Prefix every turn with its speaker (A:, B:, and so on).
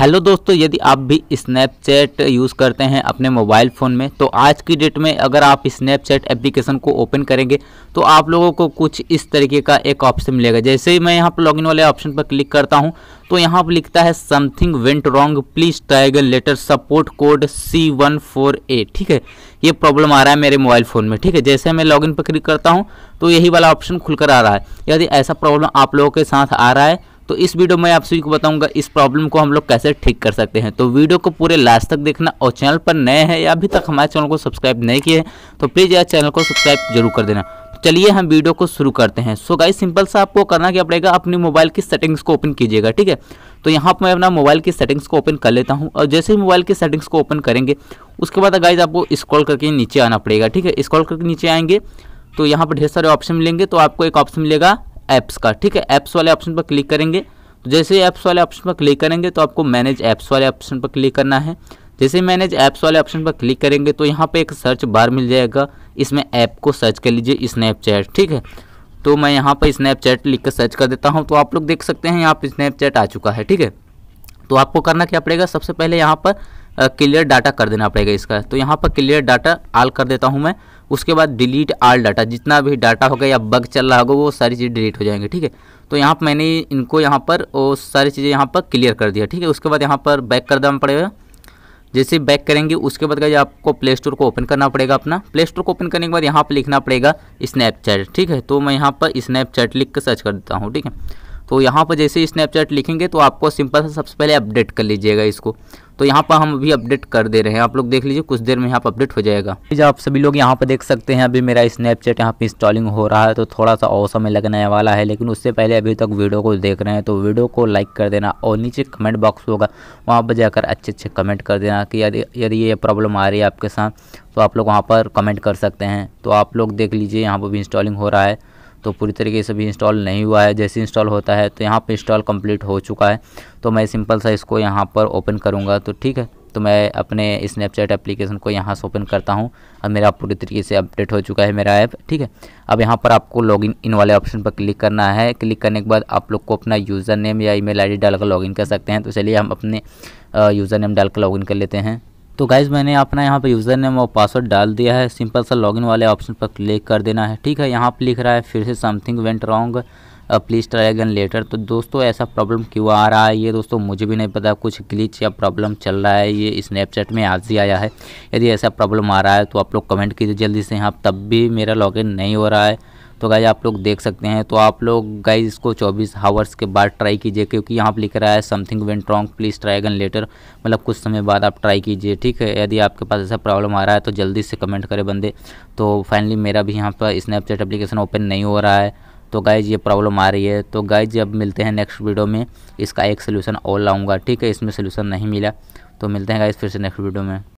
A: hello दोस्तों यदि आप भी स्नैपचैट यूज़ करते हैं अपने मोबाइल फ़ोन में तो आज की डेट में अगर आप स्नैपचैट एप्लीकेशन को ओपन करेंगे तो आप लोगों को कुछ इस तरीके का एक ऑप्शन मिलेगा जैसे ही मैं यहाँ पर लॉगिन वाले ऑप्शन पर क्लिक करता हूँ तो यहाँ पर लिखता है something went wrong please try again later support code C one four A ठीक है ये प्रॉब्लम आ रहा है मेरे मोबाइल फ़ोन में ठीक है जैसे मैं लॉगिन पर क्लिक करता हूँ तो यही वाला ऑप्शन खुलकर आ रहा है यदि ऐसा प्रॉब्लम आप लोगों के साथ आ रहा है तो इस वीडियो में आप सभी को बताऊंगा इस प्रॉब्लम को हम लोग कैसे ठीक कर सकते हैं तो वीडियो को पूरे लास्ट तक देखना और चैनल पर नए हैं या अभी तक हमारे चैनल को सब्सक्राइब नहीं किए तो प्लीज़ यार चैनल को सब्सक्राइब जरूर कर देना तो चलिए हम वीडियो को शुरू करते हैं सो गाइस सिंपल सा आपको करना क्या पड़ेगा अपने मोबाइल की सेटिंग्स को ओपन कीजिएगा ठीक है तो यहाँ पर मैं अपना मोबाइल की सेटिंग्स को ओपन कर लेता हूँ और जैसे ही मोबाइल की सेटिंग्स को ओपन करेंगे उसके बाद गाइस आपको स्क्रॉल करके नीचे आना पड़ेगा ठीक है स्क्रॉल करके नीचे आएंगे तो यहाँ पर ढेर सारे ऑप्शन मिलेंगे तो आपको एक ऑप्शन मिलेगा ऐप्स का ठीक है ऐप्स वाले ऑप्शन पर क्लिक करेंगे तो जैसे ऐप्स वाले ऑप्शन पर क्लिक करेंगे तो आपको मैनेज ऐप्स वाले ऑप्शन पर क्लिक करना है जैसे मैनेज ऐप्स वाले ऑप्शन पर क्लिक करेंगे तो यहाँ पे एक सर्च बार मिल जाएगा इसमें ऐप को सर्च कर लीजिए स्नैपचैट ठीक है तो मैं यहाँ पर स्नैपचैट लिख कर सर्च कर देता हूँ तो आप लोग देख सकते हैं यहाँ पर स्नैपचैट आ चुका है ठीक है तो आपको करना क्या पड़ेगा सबसे पहले यहाँ पर क्लियर डाटा कर देना पड़ेगा इसका तो यहाँ पर क्लियर डाटा आल कर देता हूँ मैं उसके बाद डिलीट आल डाटा जितना भी डाटा होगा या बग चल रहा होगा वो सारी चीज़ डिलीट हो जाएंगे ठीक है तो यहाँ पर मैंने इनको यहाँ पर वो सारी चीज़ें यहाँ पर क्लियर कर दिया ठीक है उसके बाद यहाँ पर बैक कर देना पड़ेगा जैसे बैक करेंगे उसके बाद गए आपको प्ले स्टोर को ओपन करना पड़ेगा अपना प्ले स्टोर को ओपन करने के बाद यहाँ पर लिखना पड़ेगा स्नैपचैट ठीक है तो मैं यहाँ पर स्नैपचैट लिख कर सर्च कर देता हूँ ठीक है तो यहाँ पर जैसे स्नैपचैट लिखेंगे तो आपको सिंपल से सबसे पहले अपडेट कर लीजिएगा इसको तो यहाँ पर हम अभी अपडेट कर दे रहे हैं आप लोग देख लीजिए कुछ देर में यहाँ पर अपडेट हो जाएगा जब आप सभी लोग यहाँ पर देख सकते हैं अभी मेरा स्नैपचैट यहाँ पर इंस्टॉलिंग हो रहा है तो थोड़ा सा और समय लगने वाला है लेकिन उससे पहले अभी तक वीडियो को देख रहे हैं तो वीडियो को लाइक कर देना और नीचे कमेंट बॉक्स होगा वहाँ पर जाकर अच्छे अच्छे कमेंट कर देना कि यदि यदि ये प्रॉब्लम आ रही है आपके साथ तो आप लोग वहाँ पर कमेंट कर सकते हैं तो आप लोग देख लीजिए यहाँ पर भी इंस्टॉलिंग हो रहा है तो पूरी तरीके से भी इंस्टॉल नहीं हुआ है जैसे इंस्टॉल होता है तो यहाँ पर इंस्टॉल कम्प्लीट हो चुका है तो मैं सिंपल सा इसको यहाँ पर ओपन करूँगा तो ठीक है तो मैं अपने स्नैपचैट एप्लीकेशन को यहाँ से ओपन करता हूँ अब मेरा पूरी तरीके से अपडेट हो चुका है मेरा ऐप ठीक है अब यहाँ पर आपको लॉगिन इन वाले ऑप्शन पर क्लिक करना है क्लिक करने के बाद आप लोग को अपना यूज़र नेम या ईमेल आईडी डालकर लॉगिन कर सकते हैं तो चलिए हम अपने यूज़र नेम डालकर लॉगिन कर लेते हैं तो गाइज़ मैंने अपना यहाँ पर यूज़र नेम और पासवर्ड डाल दिया है सिंपल सा लॉगिन वाले ऑप्शन पर क्लिक कर देना है ठीक है यहाँ पर लिख रहा है फिर से something went wrong please try again later तो दोस्तों ऐसा प्रॉब्लम क्यों आ रहा है ये दोस्तों मुझे भी नहीं पता कुछ ग्लिच या प्रॉब्लम चल रहा है ये स्नैपचैट में आज ही आया है यदि ऐसा प्रॉब्लम आ रहा है तो आप लोग कमेंट कीजिए जल्दी से यहाँ तब भी मेरा लॉगिन नहीं हो रहा है तो गाइज आप लोग देख सकते हैं तो आप लोग गाइज इसको चौबीस हावर्स के बाद ट्राई कीजिए क्योंकि यहाँ पर लिख रहा है something went wrong please try again later मतलब कुछ समय बाद आप ट्राई कीजिए ठीक है यदि आपके पास ऐसा प्रॉब्लम आ रहा है तो जल्दी से कमेंट करें बंदे तो फाइनली मेरा भी यहाँ पर स्नैपचैट अप्लीकेशन ओपन नहीं हो रहा है तो गाइज ये प्रॉब्लम आ रही है तो गाइज अब मिलते हैं नेक्स्ट वीडियो में इसका एक सोल्यूशन और लाऊंगा ठीक है इसमें सोल्यूशन नहीं मिला तो मिलते हैं गाइज फिर से नेक्स्ट वीडियो में